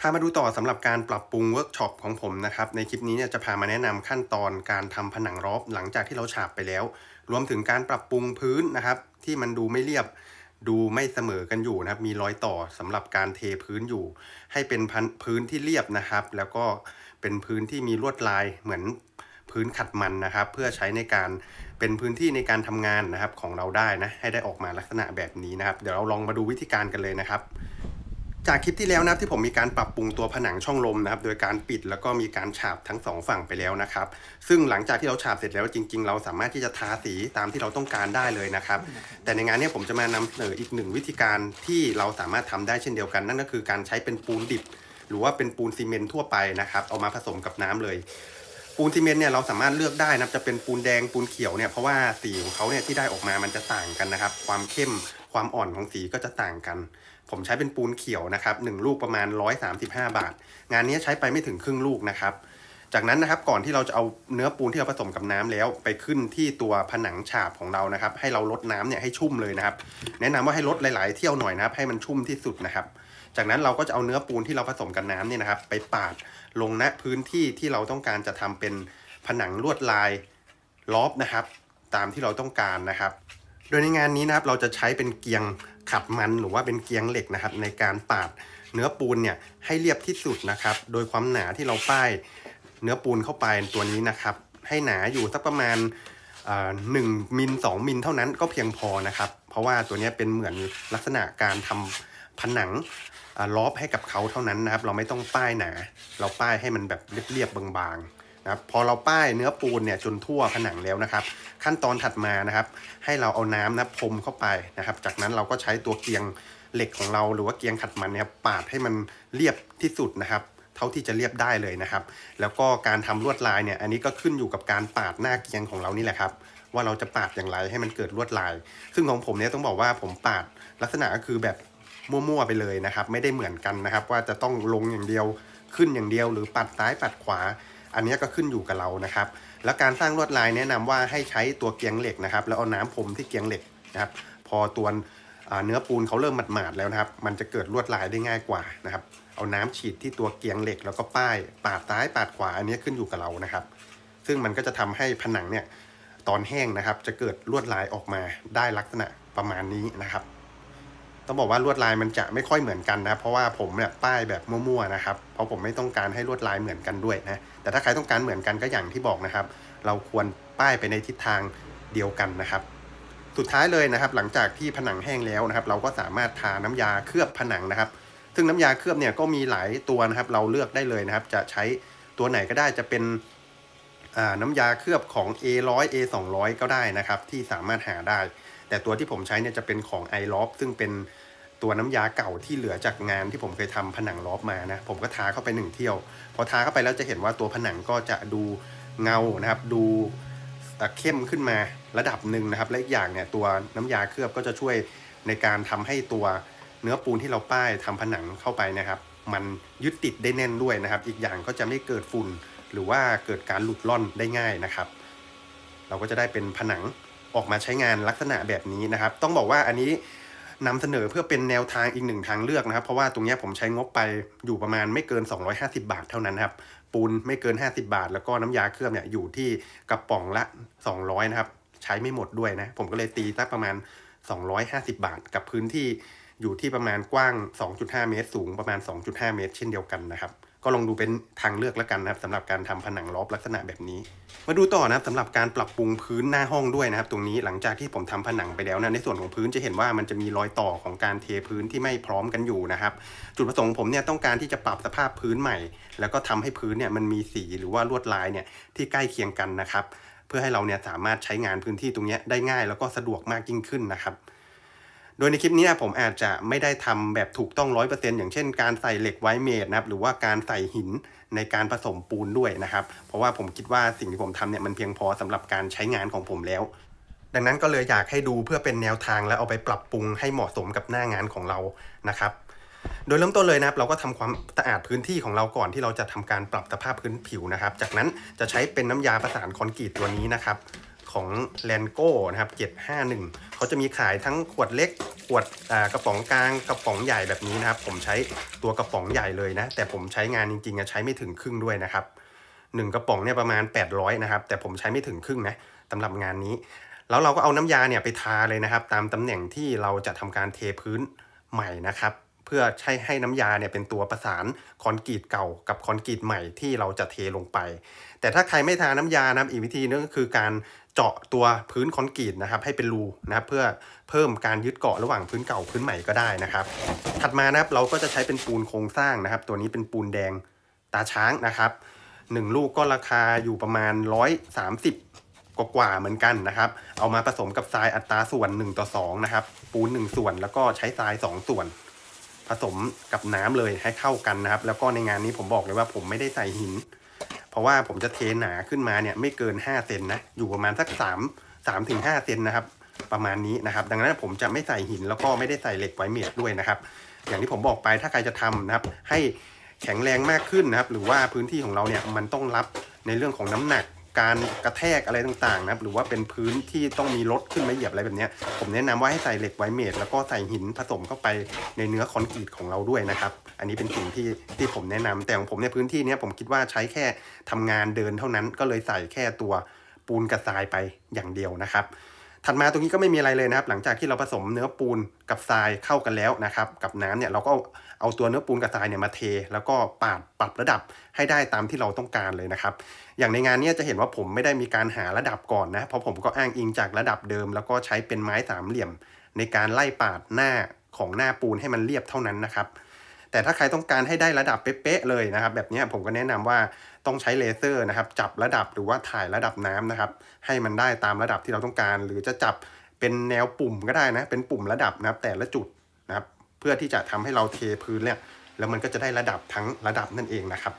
พามาดูต่อสำหรับการปรับปรุงเวิร์กช็อปของผมนะครับ ในคลิปนี้เนี่ยจะพามาแนะนำขั้นตอนการทำผนังรอบ หลังจากที่เราฉาบไปแล้ว รวมถึงการปรับปรุงพื้นนะครับ ที่มันดูไม่เรียบ ดูไม่เสมอ กันอยู่นะครับ มีรอยต่อสำหรับการเทพื้นอยู่ ให้เป็นพื้นที่เรียบนะครับ แล้วก็เป็นพื้นที่มีลวดลายเหมือนพื้นขัดมันนะครับ เพื่อใช้ในการเป็นพื้นที่ในการทำงานนะครับของเราได้นะให้ได้ออกมาลักษณะแบบนี้นะครับ เดี๋ยวเราลองมาดูวิธีการกันเลยนะครับจากคลิปที่แล้วนะที่ผมมีการปรับปรุงตัวผนังช่องลมนะครับ โดยการปิดแล้วก็มีการฉาบทั้ง2ฝั่งไปแล้วนะครับ ซึ่งหลังจากที่เราฉาบเสร็จแล้วจริงๆ เราสามารถที่จะทาสีตามที่เราต้องการได้เลยนะครับ แต่ในงานนี้ผมจะมานำเสนออีกหนึ่งวิธีการที่เราสามารถทำได้เช่นเดียวกัน นั่นก็คือ การใช้เป็นปูนดิบหรือว่าเป็นปูนซีเมนต์ทั่วไปนะครับเอามาผสมกับน้ำเลยปูนซีเมนต์เนี่ยเราสามารถเลือกได้นะจะเป็นปูนแดงปูนเขียวเนี่ยเพราะว่าสีของเขาเนี่ยที่ได้ออกมามันจะต่างกันนะครับ ความเข้มความอ่อนของสีก็จะต่างกันผมใช้เป็นปูนเขียวนะครับ1ลูกประมาณ 135 บาท งานนี้ใช้ไปไม่ถึงครึ่งลูกนะครับ จากนั้นนะครับก่อนที่เราจะเอาเนื้อปูนที่เราผสมกับน้ำแล้ว ไปขึ้นที่ตัวผนังฉาบของเรานะครับ ให้เราลดน้ำเนี่ยให้ชุ่มเลยนะครับแนะนำว่าให้ลดหลายๆเที่ยวหน่อยนะครับให้มันชุ่มที่สุดนะครับ จากนั้นเราก็จะเอาเนื้อปูนที่เราผสมกับน้ำเนี่ยนะครับไปปาดลงณพื้นที่ที่เราต้องการจะทำเป็นผนังลวดลายล็อบนะครับ ตามที่เราต้องการนะครับ โดยในงานนี้นะครับเราจะใช้เป็นเกียงขับมันหรือว่าเป็นเกียงเหล็กนะครับในการปาดเนื้อปูนเนี่ยให้เรียบที่สุดนะครับโดยความหนาที่เราป้ายเนื้อปูนเข้าไปตัวนี้นะครับให้หนาอยู่สักประมาณหนึ่งมิลสองมิลเท่านั้นก็เพียงพอนะครับ เพราะว่าตัวนี้เป็นเหมือนลักษณะการทำผนังล้อให้กับเขาเท่านั้นนะครับเราไม่ต้องป้ายหนา เราป้ายให้มันแบบเรียบๆบางๆครับพอเราป้ายเนื้อปูนเนี่ยจนทั่วผนังแล้วนะครับ ขั้นตอนถัดมานะครับ ให้เราเอาน้ำนะพรมเข้าไปนะครับ จากนั้นเราก็ใช้ตัวเกียงเหล็กของเราหรือว่าเกียงขัดมันเนี่ยปาดให้มันเรียบที่สุดนะครับเท่าที่จะเรียบได้เลยนะครับ แล้วก็การทำลวดลายเนี่ยอันนี้ก็ขึ้นอยู่กับการปาดหน้าเกียงของเรานี่แหละครับ ว่าเราจะปาดอย่างไรให้มันเกิดลวดลาย ซึ่งของผมเนี่ยต้องบอกว่าผมปาดลักษณะก็คือแบบมั่วๆไปเลยนะครับ ไม่ได้เหมือนกันนะครับ ว่าจะต้องลงอย่างเดียวขึ้นอย่างเดียว หรือปัดซ้ายปัดขวาอันนี้ก็ขึ้นอยู่กับเรานะครับ แล้วการสร้างลวดลายแนะนำว่าให้ใช้ตัวเกียงเหล็กนะครับ แล้วเอาน้ำพรมที่เกียงเหล็กนะครับ พอตัวเนื้อปูนเขาเริ่มหมาดๆแล้วนะครับ มันจะเกิดลวดลายได้ง่ายกว่านะครับ เอาน้ำฉีดที่ตัวเกียงเหล็ก แล้วก็ป้าย ปาดซ้ายปาดขวา อันนี้ขึ้นอยู่กับเรานะครับ ซึ่งมันก็จะทำให้ผนังเนี่ยตอนแห้งนะครับ จะเกิดลวดลายออกมาได้ลักษณะประมาณนี้นะครับต้องบอกว่าลวดลายมันจะไม่ค่อยเหมือนกันนะเพราะว่าผมเนี่ยป้ายแบบมั่วๆนะครับเพราะผมไม่ต้องการให้ลวดลายเหมือนกันด้วยนะแต่ถ้าใครต้องการเหมือนกันก็อย่างที่บอกนะครับ เราควรป้ายไปในทิศทางเดียวกันนะครับ สุดท้ายเลยนะครับหลังจากที่ผนังแห้งแล้วนะครับ เราก็สามารถทาน้ำยาเคลือบผนังนะครับ ซึ่งน้ำยาเคลือบเนี่ยก็มีหลายตัวนะครับ เราเลือกได้เลยนะครับ จะใช้ตัวไหนก็ได้จะเป็นน้ำยาเคลือบของ A100 A200 ก็ได้นะครับ ที่สามารถหาได้แต่ตัวที่ผมใช้เนี่ยจะเป็นของไล็อบซึ่งเป็นตัวน้ำยาเก่าที่เหลือจากงานที่ผมเคยทำผนังลอบมานะผมก็ทาเข้าไปหนึ่งเที่ยวพอทาเข้าไปแล้วจะเห็นว่าตัวผนังก็จะดูเงานะครับ ดูเข้มขึ้นมาระดับหนึ่งนะครับ และอีกอย่างเนี่ยตัวน้ำยาเคลือบก็จะช่วยในการทำให้ตัวเนื้อปูนที่เราป้ายทำผนังเข้าไปนะครับ มันยึดติดได้แน่นด้วยนะครับ อีกอย่างก็จะไม่เกิดฝุ่นหรือว่าเกิดการหลุดล่อนได้ง่ายนะครับ เราก็จะได้เป็นผนังออกมาใช้งานลักษณะแบบนี้นะครับ ต้องบอกว่าอันนี้นำเสนอเพื่อเป็นแนวทางอีกหนึ่งทางเลือกนะครับ เพราะว่าตรงนี้ผมใช้งบไปอยู่ประมาณไม่เกิน 250 บาทเท่านั้นครับ ปูนไม่เกิน 50 บาท แล้วก็น้ำยาเคลือบเนี่ยอยู่ที่กระป๋องละ 200นะครับ ใช้ไม่หมดด้วยนะ ผมก็เลยตีสักประมาณ 250 บาท กับพื้นที่อยู่ที่ประมาณกว้าง 2.5 เมตร สูงประมาณ 2.5 เมตร เช่นเดียวกันนะครับก็ลองดูเป็นทางเลือกแล้วกันนะครับสำหรับการทำผนังล็อบลักษณะแบบนี้ มาดูต่อนะครับสำหรับการปรับปรุงพื้นหน้าห้องด้วยนะครับ ตรงนี้หลังจากที่ผมทำผนังไปแล้วนะในส่วนของพื้นจะเห็นว่ามันจะมีรอยต่อของการเทพื้นที่ไม่พร้อมกันอยู่นะครับ จุดประสงค์ผมเนี่ยต้องการที่จะปรับสภาพพื้นใหม่ แล้วก็ทำให้พื้นเนี่ยมันมีสีหรือว่าลวดลายเนี่ยที่ใกล้เคียงกันนะครับ เพื่อให้เราเนี่ยสามารถใช้งานพื้นที่ตรงนี้ได้ง่าย แล้วก็สะดวกมากยิ่งขึ้นนะครับโดยในคลิปนี้ผมอาจจะไม่ได้ทำแบบถูกต้องร้อยเปอร์์เซ็นตอย่างเช่นการใส่เหล็กไวเมดนะครับหรือว่าการใส่หินในการผสมปูนด้วยนะครับ เพราะว่าผมคิดว่าสิ่งที่ผมทำเนี่ยมันเพียงพอสำหรับการใช้งานของผมแล้ว ดังนั้นก็เลยอยากให้ดูเพื่อเป็นแนวทางและเอาไปปรับปรุงให้เหมาะสมกับหน้างานของเรานะครับ โดยเริ่มต้นเลยนะครับเราก็ทำความสะอาดพื้นที่ของเราก่อนที่เราจะทำการปรับสภาพพื้นผิวนะครับ จากนั้นจะใช้เป็นน้ำยาประสานคอนกรีตตัวนี้นะครับของแลนโก้นะครับ751เขาจะมีขายทั้งขวดเล็กขวดกระป๋องกลางกระป๋องใหญ่แบบนี้นะครับ ผมใช้ตัวกระป๋องใหญ่เลยนะ แต่ผมใช้งานจริงๆใช้ไม่ถึงครึ่งด้วยนะครับหนึ่งกระป๋องเนี่ยประมาณ800นะครับแต่ผมใช้ไม่ถึงครึ่งนะสำหรับงานนี้ แล้วเราก็เอาน้ำยาเนี่ยไปทาเลยนะครับ ตามตำแหน่งที่เราจะทำการเทพื้นใหม่นะครับเพื่อใช้ให้น้ำยาเนี่ยเป็นตัวประสานคอนกรีตเก่ากับคอนกรีตใหม่ที่เราจะเทลงไป แต่ถ้าใครไม่ทาน้ำยานะอีกวิธีนึงก็คือการเจาะตัวพื้นคอนกรีตนะครับ ให้เป็นรูนะครับเพื่อเพิ่มการยึดเกาะระหว่างพื้นเก่าพื้นใหม่ก็ได้นะครับ ถัดมานะครับเราก็จะใช้เป็นปูนโครงสร้างนะครับ ตัวนี้เป็นปูนแดงตาช้างนะครับหนึ่งลูกก็ราคาอยู่ประมาณ 130กว่ากว่าเหมือนกันนะครับ เอามาผสมกับทรายอัตราส่วน1ต่อ2นะครับปูน1ส่วนแล้วก็ใช้ทราย 2 ส่วนผสมกับน้ำเลยให้เข้ากันนะครับ แล้วก็ในงานนี้ผมบอกเลยว่าผมไม่ได้ใส่หิน เพราะว่าผมจะเทหนาขึ้นมาเนี่ยไม่เกิน5เซนนะอยู่ประมาณสัก 3 3ถึง5เซนนะครับประมาณนี้นะครับ ดังนั้นผมจะไม่ใส่หิน แล้วก็ไม่ได้ใส่เหล็กไวเมดด้วยนะครับ อย่างที่ผมบอกไปถ้าใครจะทำนะครับให้แข็งแรงมากขึ้นนะครับหรือว่าพื้นที่ของเราเนี่ยมันต้องรับในเรื่องของน้ำหนักการกระแทกอะไรต่างๆ นะครับหรือว่าเป็นพื้นที่ต้องมีรถขึ้นมาเหยียบอะไรแบบนี้ ผมแนะนำว่าให้ใส่เหล็กไวเมทแล้วก็ใส่หินผสมเข้าไปในเนื้อคอนกรีตของเราด้วยนะครับ อันนี้เป็นสิ่งที่ที่ผมแนะนำแต่ของผมในพื้นที่นี้ผมคิดว่าใช้แค่ทำงานเดินเท่านั้น ก็เลยใส่แค่ตัวปูนกระทรายไปอย่างเดียวนะครับถัดมาตรงนี้ก็ไม่มีอะไรเลยนะครับ หลังจากที่เราผสมเนื้อปูนกับทรายเข้ากันแล้วนะครับกับน้ำเนี่ยเราก็เอาตัวเนื้อปูนกับทรายเนี่ยมาเทแล้วก็ปาดปรับระดับให้ได้ตามที่เราต้องการเลยนะครับ อย่างในงานนี้จะเห็นว่าผมไม่ได้มีการหาระดับก่อนนะเพราะผมก็อ้างอิงจากระดับเดิมแล้วก็ใช้เป็นไม้สามเหลี่ยมในการไล่ปาดหน้าของหน้าปูนให้มันเรียบเท่านั้นนะครับแต่ถ้าใครต้องการให้ได้ระดับเป๊ะเลยนะครับ แบบนี้ผมก็แนะนำว่าต้องใช้เลเซอร์นะครับจับระดับหรือว่าถ่ายระดับน้ำนะครับ ให้มันได้ตามระดับที่เราต้องการ หรือจะจับเป็นแนวปุ่มก็ได้นะเป็นปุ่มระดับนะครับแต่ละจุดนะครับเพื่อที่จะทำให้เราเทพื้นเนี่ยแล้วมันก็จะได้ระดับทั้งระดับนั่นเองนะครับ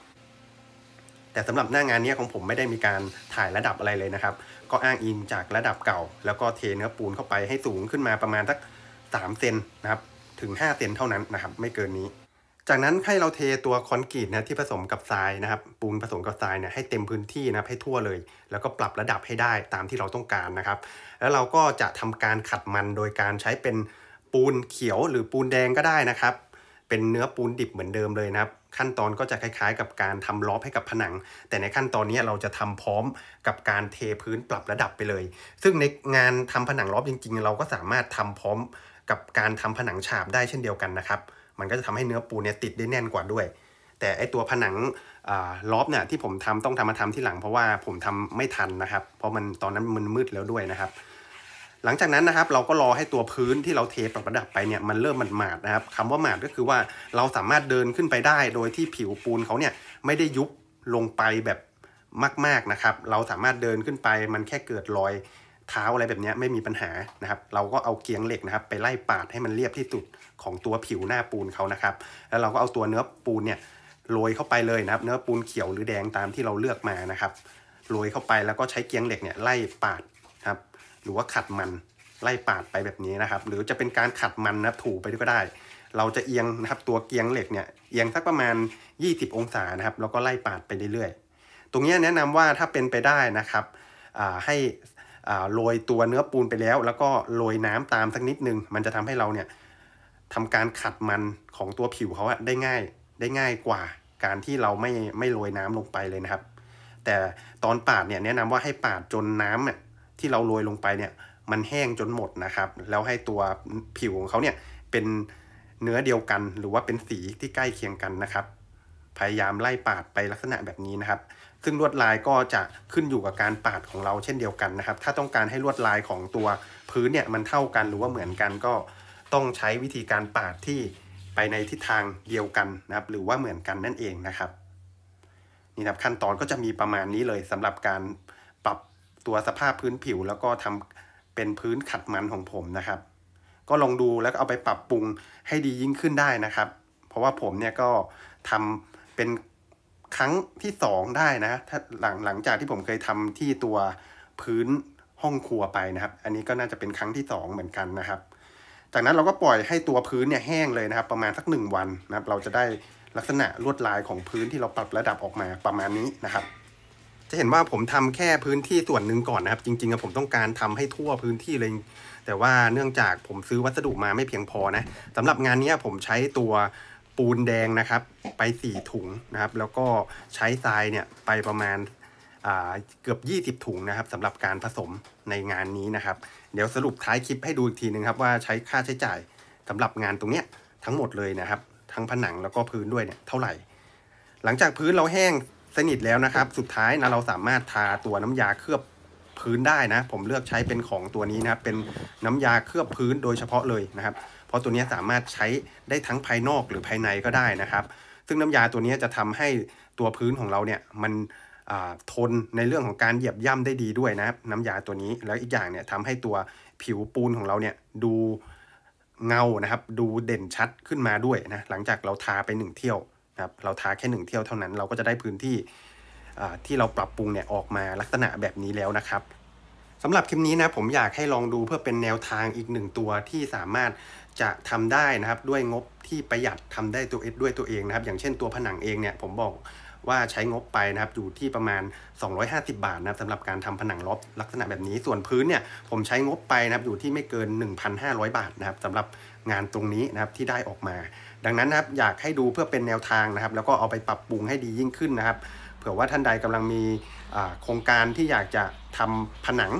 แต่สำหรับหน้างานนี้ของผมไม่ได้มีการถ่ายระดับอะไรเลยนะครับ ก็อ้างอิงจากระดับเก่า แล้วก็เทเนื้อปูนเข้าไปให้สูงขึ้นมาประมาณสัก3เซนนะครับถึง5เซนเท่านั้นนะครับ ไม่เกินนี้จากนั้นให้เราเทตัวคอนกรีตนะที่ผสมกับทรายนะครับ ปูนผสมกับทรายเนี่ยให้เต็มพื้นที่นะให้ทั่วเลย แล้วก็ปรับระดับให้ได้ตามที่เราต้องการนะครับแล้วเราก็จะทำการขัดมันโดยการใช้เป็นปูนเขียวหรือปูนแดงก็ได้นะครับ เป็นเนื้อปูนดิบเหมือนเดิมเลยนะครับ ขั้นตอนก็จะคล้ายๆกับการทำล้อให้กับผนัง แต่ในขั้นตอนนี้เราจะทำพร้อมกับการเทพื้นปรับระดับไปเลย ซึ่งในงานทำผนังล้อจริงๆ เราก็สามารถทำพร้อมกับการทำผนังฉาบได้เช่นเดียวกันนะครับมันก็จะทำให้เนื้อปูเนี่ยติดได้แน่นกว่าด้วย แต่ไอตัวผนังล็อบเนี่ยที่ผมทำต้องทำมาทำที่หลังเพราะว่าผมทำไม่ทันนะครับ เพราะมันตอนนั้นมันมืดแล้วด้วยนะครับ หลังจากนั้นนะครับเราก็รอให้ตัวพื้นที่เราเทปรับระดับไปเนี่ยมันเริ่มมันหมาดนะครับคำว่าหมาดก็คือว่าเราสามารถเดินขึ้นไปได้ โดยที่ผิวปูนเขาเนี่ยไม่ได้ยุบลงไปแบบมาก ๆนะครับ เราสามารถเดินขึ้นไปมันแค่เกิดรอยเท้าอะไรแบบนี้ไม่มีปัญหานะครับ เราก็เอาเกียงเหล็กนะครับ ไปไล่ปาดให้มันเรียบที่สุดของตัวผิวหน้าปูนเขานะครับ แล้วเราก็เอาตัวเนื้อปูนเนี่ยโรยเข้าไปเลยนะครับ เนื้อปูนเขียวหรือแดงตามที่เราเลือกมานะครับ โรยเข้าไปแล้วก็ใช้เกียงเหล็กเนี่ยไล่ปาดครับ หรือว่าขัดมันไล่ปาดไปแบบนี้นะครับ หรือจะเป็นการขัดมันนะถูไปก็ได้ เราจะเอียงนะครับตัวเกียงเหล็กเนี่ยเอียงสักประมาณ20องศานะครับ แล้วก็ไล่ปาดไปเรื่อยๆ ตรงนี้แนะนำว่าถ้าเป็นไปได้นะครับให้โรยตัวเนื้อปูนไปแล้ว แล้วก็โรยน้ำตามสักนิดนึงมันจะทำให้เราเนี่ยทำการขัดมันของตัวผิวเขาได้ง่ายได้ง่ายกว่าการที่เราไม่ไม่โรยน้ำลงไปเลยนะครับ แต่ตอนปาดเนี่ยแนะนำว่าให้ปาดจนน้ำเนี่ยที่เราโรยลงไปเนี่ย มันแห้งจนหมดนะครับ แล้วให้ตัวผิวของเขาเนี่ยเป็นเนื้อเดียวกันหรือว่าเป็นสีที่ใกล้เคียงกันนะครับพยายามไล่ปาดไปลักษณะแบบนี้นะครับซึ่งลวดลายก็จะขึ้นอยู่กับการปาดของเราเช่นเดียวกันนะครับ ถ้าต้องการให้ลวดลายของตัวพื้นเนี่ยมันเท่ากันหรือว่าเหมือนกันก็ต้องใช้วิธีการปาดที่ไปในทิศทางเดียวกันนะครับ หรือว่าเหมือนกันนั่นเองนะครับ นี่นะครับขั้นตอนก็จะมีประมาณนี้เลยสำหรับการปรับตัวสภาพพื้นผิว แล้วก็ทำเป็นพื้นขัดมันของผมนะครับ ก็ลองดูแล้วก็เอาไปปรับปรุงให้ดียิ่งขึ้นได้นะครับ เพราะว่าผมเนี่ยก็ทำเป็นครั้งที่สองได้นะถ้าหลังหลังจากที่ผมเคยทำที่ตัวพื้นห้องครัวไปนะครับ อันนี้ก็น่าจะเป็นครั้งที่สองเหมือนกันนะครับจากนั้นเราก็ปล่อยให้ตัวพื้นเนี่ยแห้งเลยนะครับ ประมาณสักหนึ่งวันนะครับ เราจะได้ลักษณะลวดลายของพื้นที่เราปรับระดับออกมาประมาณนี้นะครับ จะเห็นว่าผมทำแค่พื้นที่ส่วนหนึ่งก่อนนะครับ จริงๆผมต้องการทำให้ทั่วพื้นที่เลย แต่ว่าเนื่องจากผมซื้อวัสดุมาไม่เพียงพอนะสำหรับงานนี้ผมใช้ตัวปูนแดงนะครับไป 4 ถุงนะครับ แล้วก็ใช้ทรายเนี่ยไปประมาณเกือบ 20 ถุงนะครับสำหรับการผสมในงานนี้นะครับ เดี๋ยวสรุปท้ายคลิปให้ดูอีกทีนึงครับ ว่าใช้ค่าใช้จ่ายสำหรับงานตรงเนี้ยทั้งหมดเลยนะครับ ทั้งผนังแล้วก็พื้นด้วยเนี่ยเท่าไหร่ หลังจากพื้นเราแห้งสนิทแล้วนะครับ สุดท้ายนะเราสามารถทาตัวน้ำยาเคลือบพื้นได้นะ ผมเลือกใช้เป็นของตัวนี้นะครับ เป็นน้ำยาเคลือบพื้นโดยเฉพาะเลยนะครับเพราะตัวนี้สามารถใช้ได้ทั้งภายนอกหรือภายในก็ได้นะครับ ซึ่งน้ำยาตัวนี้จะทำให้ตัวพื้นของเราเนี่ยมันทนในเรื่องของการเหยียบย่ำได้ดีด้วยนะครับน้ำยาตัวนี้ แล้วอีกอย่างเนี่ยทำให้ตัวผิวปูนของเราเนี่ยดูเงานะครับ ดูเด่นชัดขึ้นมาด้วยนะหลังจากเราทาไปหนึ่งเที่ยวนะครับเราทาแค่หนึ่งเที่ยวเท่านั้นเราก็จะได้พื้นที่ที่เราปรับปรุงเนี่ยออกมาลักษณะแบบนี้แล้วนะครับสำหรับคลิปนี้นะ ผมอยากให้ลองดูเพื่อเป็นแนวทางอีกหนึ่งตัวที่สามารถจะทำได้นะครับด้วยงบที่ประหยัดทำได้ตัวเองด้วยตัวเองนะครับ อย่างเช่นตัวผนังเองเนี่ยผมบอกว่าใช้งบไปนะครับอยู่ที่ประมาณ 250 บาทนะครับสำหรับการทำผนังล็อบลักษณะแบบนี้ส่วนพื้นเนี่ยผมใช้งบไปนะครับอยู่ที่ไม่เกิน 1,500 บาทนะครับสำหรับงานตรงนี้นะครับที่ได้ออกมา ดังนั้นนะครับอยากให้ดูเพื่อเป็นแนวทางนะครับแล้วก็เอาไปปรับปรุงให้ดียิ่งขึ้นนะครับ เผื่อว่าท่านใดกำลังมีโครงการที่อยากจะทำผนัง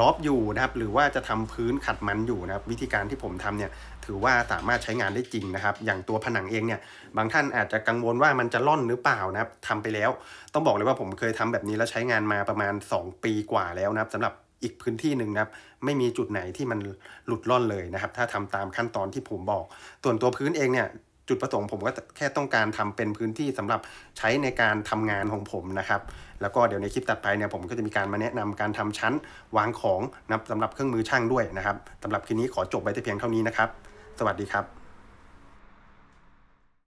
ล็อบอยู่นะครับหรือว่าจะทำพื้นขัดมันอยู่นะครับวิธีการที่ผมทำเนี่ย ถือว่าสามารถใช้งานได้จริงนะครับ อย่างตัวผนังเองเนี่ยบางท่านอาจจะกังวลว่ามันจะล่อนหรือเปล่านะครับทำไปแล้วต้องบอกเลยว่าผมเคยทำแบบนี้แล้วใช้งานมาประมาณ 2 ปีกว่าแล้วนะครับสำหรับอีกพื้นที่หนึ่งนะครับไม่มีจุดไหนที่มันหลุดล่อนเลยนะครับ ถ้าทำตามขั้นตอนที่ผมบอกส่วนตัวพื้นเองเนี่ยจุดประสงค์ผมก็แค่ต้องการทำเป็นพื้นที่สำหรับใช้ในการทำงานของผมนะครับ แล้วก็เดี๋ยวในคลิปตัดไปเนี่ยผมก็จะมีการมาแนะนำการทำชั้น วางของนะสำหรับเครื่องมือช่างด้วยนะครับสำหรับคลิปนี้ขอจบไว้แต่เพียงเท่านี้นะครับ สวัสดีครับ